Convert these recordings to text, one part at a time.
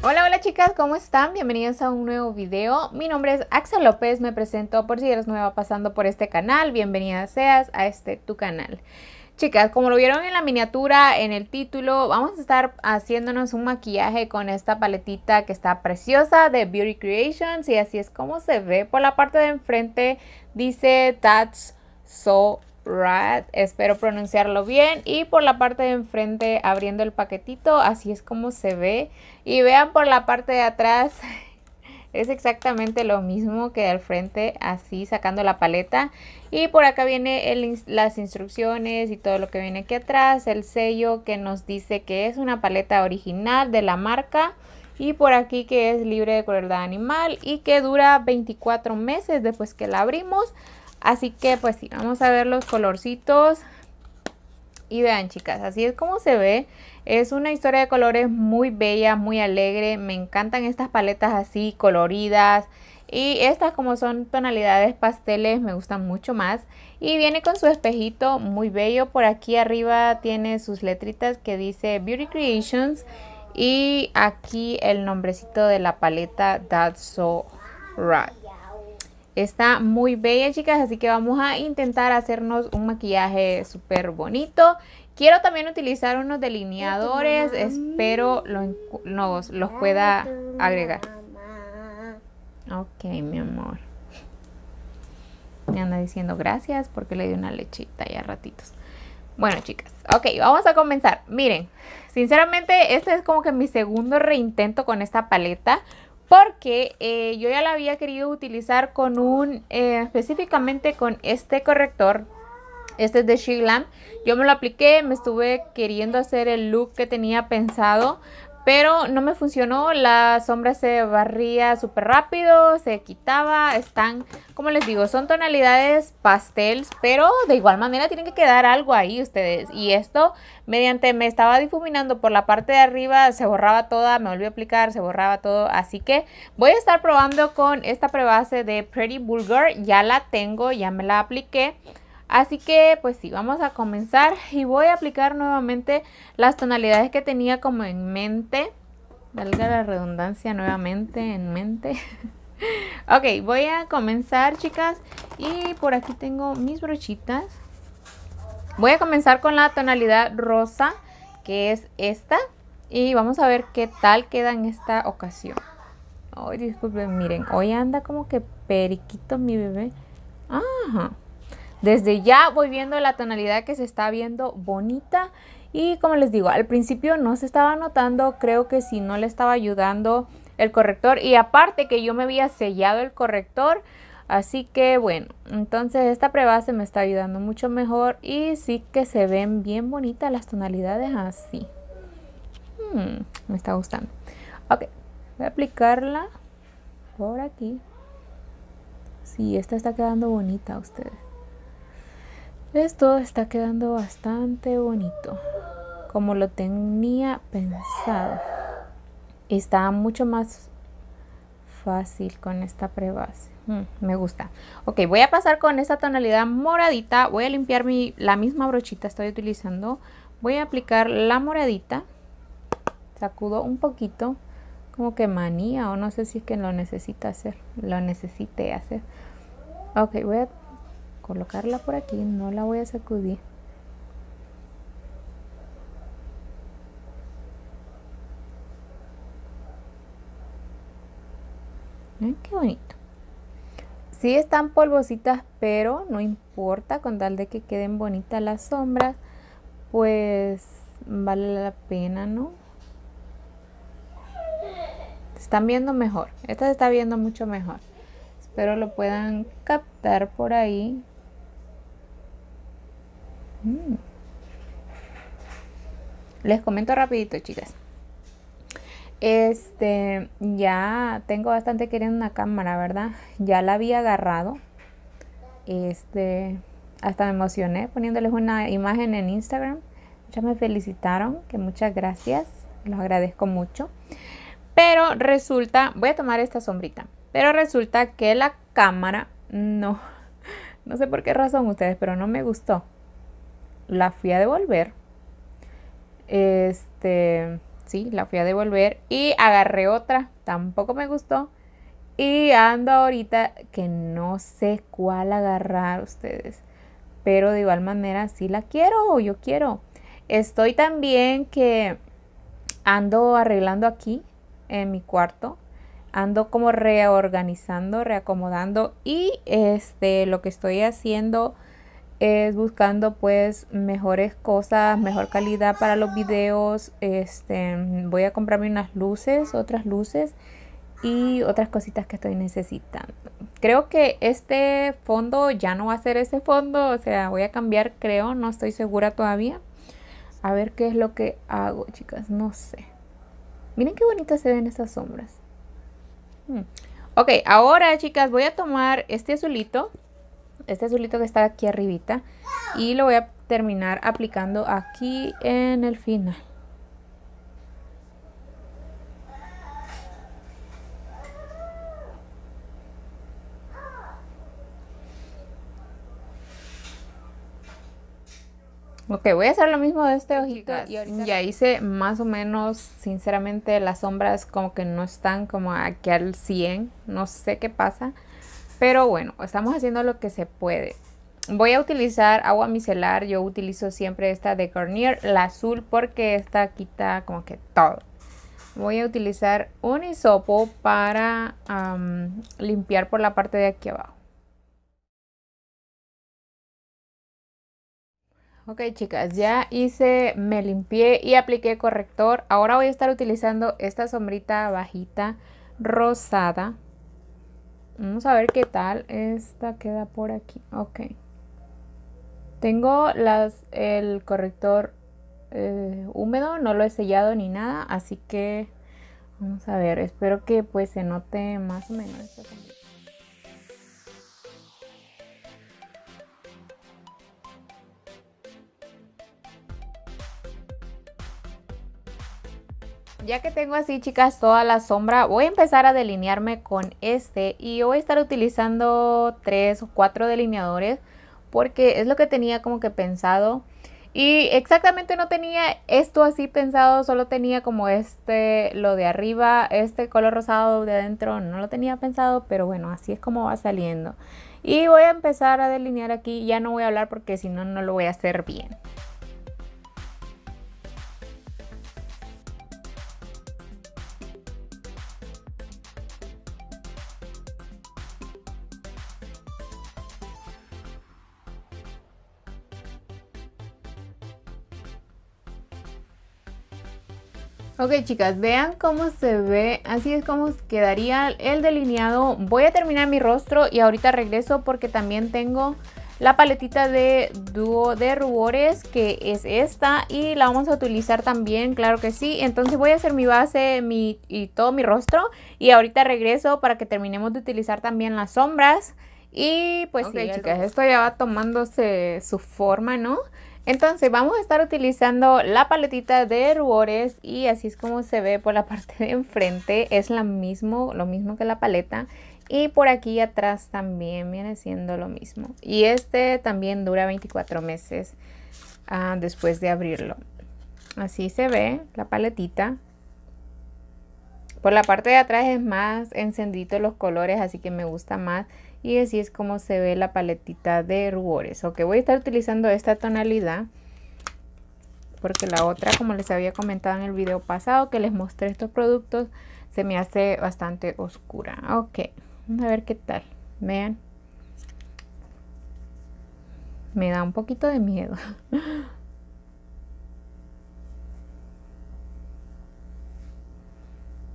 Hola, hola chicas, ¿cómo están? Bienvenidas a un nuevo video. Mi nombre es Axel López, me presento por si eres nueva pasando por este canal. Bienvenida seas a este tu canal. Chicas, como lo vieron en la miniatura, en el título, vamos a estar haciéndonos un maquillaje con esta paletita que está preciosa de Beauty Creations y así es como se ve. Por la parte de enfrente dice That's So Rat, espero pronunciarlo bien. Y por la parte de enfrente, abriendo el paquetito, así es como se ve. Y vean por la parte de atrás, es exactamente lo mismo que al frente, así sacando la paleta. Y por acá viene las instrucciones y todo lo que viene aquí atrás, el sello que nos dice que es una paleta original de la marca. Y por aquí que es libre de crueldad animal y que dura 24 meses después que la abrimos. Así que pues sí, vamos a ver los colorcitos. Y vean chicas, así es como se ve. Es una historia de colores muy bella, muy alegre. Me encantan estas paletas así coloridas. Y estas como son tonalidades pasteles me gustan mucho más. Y viene con su espejito muy bello. Por aquí arriba tiene sus letritas que dice Beauty Creations. Y aquí el nombrecito de la paleta That's So Right. Está muy bella, chicas, así que vamos a intentar hacernos un maquillaje súper bonito. Quiero también utilizar unos delineadores, espero los, los, pueda agregar. Ok, mi amor. Me anda diciendo gracias porque le di una lechita ya ratitos. Bueno, chicas, ok, vamos a comenzar. Miren, sinceramente este es como que mi segundo reintento con esta paleta porque eh, yo ya la había querido utilizar con un, eh, específicamente con este corrector. Este es de She Yo me lo apliqué, me estuve queriendo hacer el look que tenía pensado, pero no me funcionó, la sombra se barría súper rápido, se quitaba, están, como les digo, son tonalidades pastels, pero de igual manera tienen que quedar algo ahí ustedes, y esto mediante me estaba difuminando por la parte de arriba, se borraba toda, me volví a aplicar, se borraba todo, así que voy a estar probando con esta prebase de Pretty Bulgar, ya la tengo, ya me la apliqué, Así que pues sí, vamos a comenzar y voy a aplicar nuevamente las tonalidades que tenía como en mente. Valga la redundancia nuevamente en mente. ok, voy a comenzar chicas y por aquí tengo mis brochitas. Voy a comenzar con la tonalidad rosa que es esta y vamos a ver qué tal queda en esta ocasión. Ay, disculpen, miren, hoy anda como que periquito mi bebé. Ajá. Desde ya voy viendo la tonalidad que se está viendo bonita y como les digo, al principio no se estaba notando, creo que si no le estaba ayudando el corrector y aparte que yo me había sellado el corrector, así que bueno, entonces esta prebase me está ayudando mucho mejor y sí que se ven bien bonitas las tonalidades así. Hmm, me está gustando. Ok, voy a aplicarla por aquí. Sí, esta está quedando bonita a ustedes. Esto está quedando bastante bonito, como lo tenía pensado. Está mucho más fácil con esta prebase. Mm, me gusta. Ok, voy a pasar con esta tonalidad moradita. Voy a limpiar mi, la misma brochita que estoy utilizando. Voy a aplicar la moradita. Sacudo un poquito. Como que manía o no sé si es que lo necesita hacer. Lo necesite hacer. Ok, voy a colocarla por aquí, no la voy a sacudir. qué bonito. Sí están polvositas, pero no importa, con tal de que queden bonitas las sombras, pues vale la pena, ¿no? están viendo mejor, esta se está viendo mucho mejor. Espero lo puedan captar por ahí Mm. Les comento rapidito, chicas. Este, ya tengo bastante queriendo una cámara, ¿verdad? Ya la había agarrado. Este, hasta me emocioné poniéndoles una imagen en Instagram. Ya me felicitaron, que muchas gracias, los agradezco mucho. Pero resulta, voy a tomar esta sombrita, pero resulta que la cámara no, no sé por qué razón ustedes, pero no me gustó la fui a devolver. Este, sí, la fui a devolver y agarré otra, tampoco me gustó. Y ando ahorita que no sé cuál agarrar ustedes. Pero de igual manera, sí la quiero, yo quiero. Estoy también que ando arreglando aquí en mi cuarto. Ando como reorganizando, reacomodando. Y este, lo que estoy haciendo es buscando pues mejores cosas, mejor calidad para los videos. Este, voy a comprarme unas luces, otras luces y otras cositas que estoy necesitando. Creo que este fondo ya no va a ser ese fondo, o sea, voy a cambiar, creo, no estoy segura todavía. A ver qué es lo que hago, chicas, no sé. Miren qué bonitas se ven estas sombras. Hmm. Ok, ahora chicas voy a tomar este azulito este azulito que está aquí arribita y lo voy a terminar aplicando aquí en el final. Ok, voy a hacer lo mismo de este ojito. Y ya hice más o menos, sinceramente, las sombras como que no están como aquí al 100. No sé qué pasa. Pero bueno, estamos haciendo lo que se puede. Voy a utilizar agua micelar. Yo utilizo siempre esta de Garnier, la azul, porque esta quita como que todo. Voy a utilizar un hisopo para limpiar por la parte de aquí abajo. Ok chicas, ya hice, me limpié y apliqué corrector. Ahora voy a estar utilizando esta sombrita bajita rosada Vamos a ver qué tal. Esta queda por aquí. Ok. Tengo las, el corrector eh, húmedo, no lo he sellado ni nada, así que vamos a ver, espero que pues se note más o menos. Ya que tengo así chicas toda la sombra, voy a empezar a delinearme con este y voy a estar utilizando tres o cuatro delineadores porque es lo que tenía como que pensado. Y exactamente no tenía esto así pensado, solo tenía como este, lo de arriba, este color rosado de adentro, no lo tenía pensado, pero bueno, así es como va saliendo. Y voy a empezar a delinear aquí, ya no voy a hablar porque si no, no lo voy a hacer bien. Ok chicas, vean cómo se ve, así es como quedaría el delineado. Voy a terminar mi rostro y ahorita regreso porque también tengo la paletita de dúo de rubores que es esta y la vamos a utilizar también, claro que sí. Entonces voy a hacer mi base mi, y todo mi rostro y ahorita regreso para que terminemos de utilizar también las sombras. Y pues chicas, esto ya va tomándose su forma, ¿no? Entonces vamos a estar utilizando la paletita de rubores y así es como se ve por la parte de enfrente. Es mismo, lo mismo que la paleta. Y por aquí atrás también viene siendo lo mismo. Y este también dura 24 meses ah, después de abrirlo. Así se ve la paletita. Por la parte de atrás es más encendido los colores, así que me gusta más y así es como se ve la paletita de rubores. Ok, voy a estar utilizando esta tonalidad porque la otra, como les había comentado en el video pasado que les mostré estos productos, se me hace bastante oscura. Ok, a ver qué tal. Vean. Me da un poquito de miedo.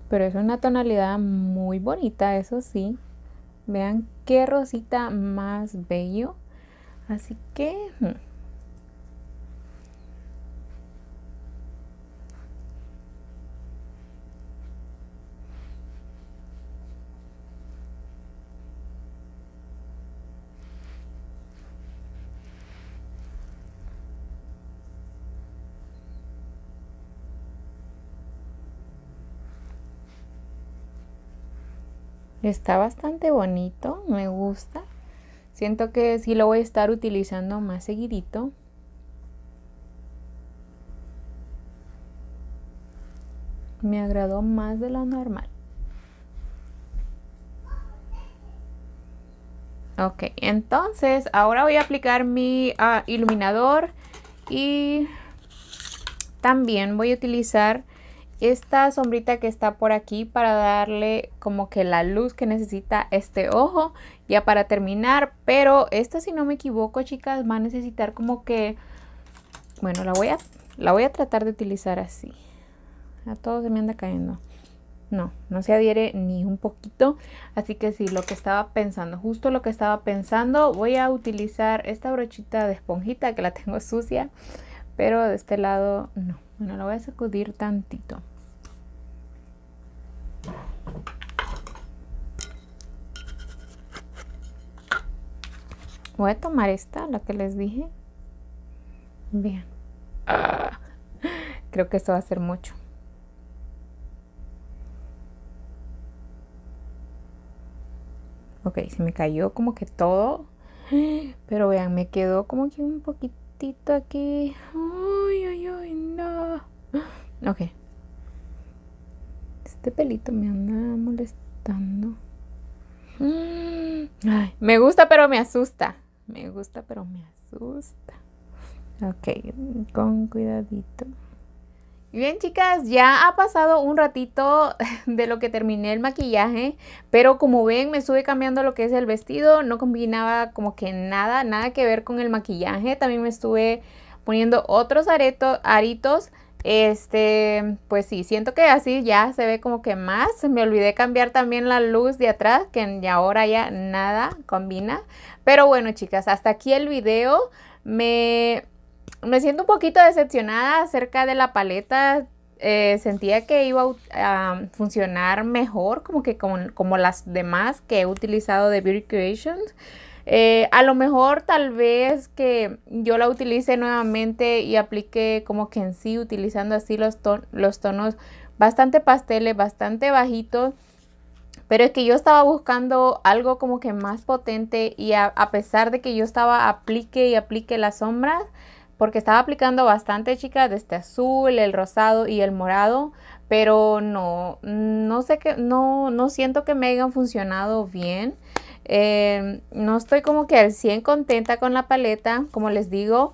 Pero es una tonalidad muy bonita, eso sí. Vean qué rosita más bello. Así que hmm. Está bastante bonito, me gusta. Siento que sí lo voy a estar utilizando más seguidito. Me agradó más de lo normal. Ok, entonces ahora voy a aplicar mi ah, iluminador y también voy a utilizar esta sombrita que está por aquí para darle como que la luz que necesita este ojo ya para terminar. Pero esta si no me equivoco chicas va a necesitar como que, bueno la voy a, la voy a tratar de utilizar así. A todo se me anda cayendo. No, no se adhiere ni un poquito. Así que sí, lo que estaba pensando, justo lo que estaba pensando, voy a utilizar esta brochita de esponjita que la tengo sucia. Pero de este lado no. Bueno, lo voy a sacudir tantito. Voy a tomar esta, la que les dije. Bien. creo que esto va a ser mucho. Ok, se me cayó como que todo. Pero vean, me quedó como que un poquitito aquí. Ok. Este pelito me anda molestando. Mm. Ay, me gusta, pero me asusta. Me gusta, pero me asusta. Ok, con cuidadito. Bien chicas, ya ha pasado un ratito de lo que terminé el maquillaje, pero como ven me estuve cambiando lo que es el vestido, no combinaba como que nada, nada que ver con el maquillaje, también me estuve poniendo otros aritos este, pues sí, siento que así ya se ve como que más. Me olvidé cambiar también la luz de atrás, que ahora ya nada combina. Pero bueno, chicas, hasta aquí el video. Me, me siento un poquito decepcionada acerca de la paleta. Eh, sentía que iba a funcionar mejor, como que con, como las demás que he utilizado de Beauty Creations. Eh, a lo mejor tal vez que yo la utilice nuevamente y aplique como que en sí, utilizando así los, tonos bastante pasteles, bastante bajitos. Pero es que yo estaba buscando algo como que más potente y a, pesar de que yo estaba aplique y aplique las sombras, porque estaba aplicando bastante chicas de este azul, el rosado y el morado, pero no, no sé que, no, no siento que me hayan funcionado bien. Em, no estoy como que al 100 contenta con la paleta, como les digo.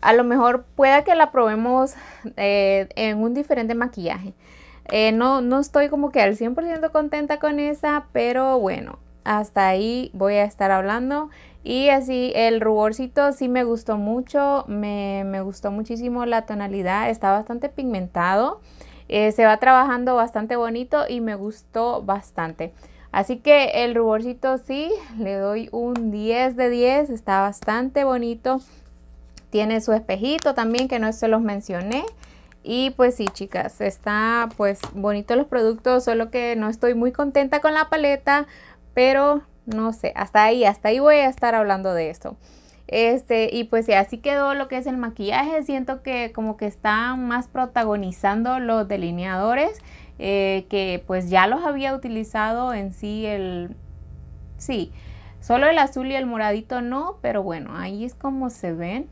A lo mejor pueda que la probemos eh, en un diferente maquillaje. Eh, no, no estoy como que al 100% contenta con esa, pero bueno, hasta ahí voy a estar hablando. Y así el ruborcito sí me gustó mucho, me, gustó muchísimo la tonalidad, está bastante pigmentado. Eh, se va trabajando bastante bonito y me gustó bastante. Así que el ruborcito sí, le doy un 10 de 10, está bastante bonito. Tiene su espejito también que no se los mencioné. Y pues sí, chicas, está pues bonito los productos, solo que no estoy muy contenta con la paleta, pero no sé, hasta ahí, hasta ahí voy a estar hablando de esto. Este, y pues así quedó lo que es el maquillaje. Siento que como que está más protagonizando los delineadores, eh, que pues ya los había utilizado en sí el... Sí, solo el azul y el moradito no, pero bueno, ahí es como se ven.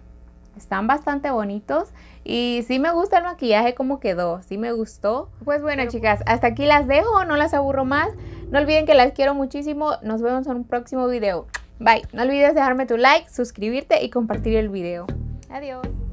Están bastante bonitos y sí me gusta el maquillaje como quedó, sí me gustó. Pues bueno chicas, hasta aquí las dejo, no las aburro más. No olviden que las quiero muchísimo, nos vemos en un próximo video. Bye. No olvides dejarme tu like, suscribirte y compartir el video. Adiós.